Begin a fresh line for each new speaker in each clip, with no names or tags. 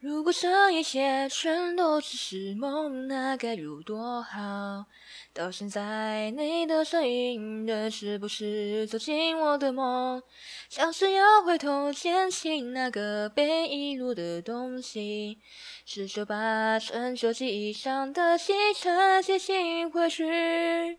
如果这一切全都只是梦，那该有多好？到现在你的身影，是不是走进我的梦？像是要回头捡起那个被遗落的东西，试着把承受记忆上的辰重新回去。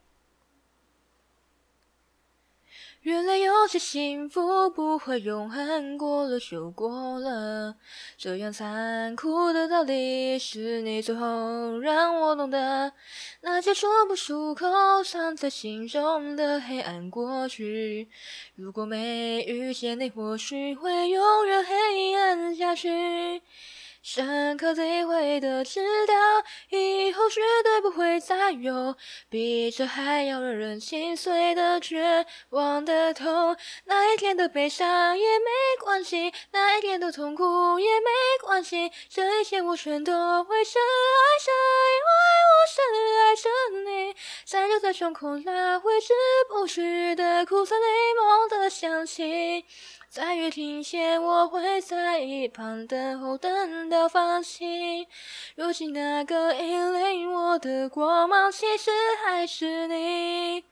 原来有些幸福不会永恒，过了就过了。这样残酷的道理，是你最后让我懂得。那些说不出口、藏在心中的黑暗过去，如果没遇见你，或许会永远黑暗下去。深刻体会的知道，以后绝对不会再有比这还要让人心碎的绝望的痛。那一天的悲伤也没关系，那一天的痛苦也没关系，这一切我全都会深爱、因为我深爱着你，缠绕在胸口那挥之不去的苦涩。响起，在雨停歇，我会在一旁等候，等到放晴。如今那个引领我的光芒，其实还是你。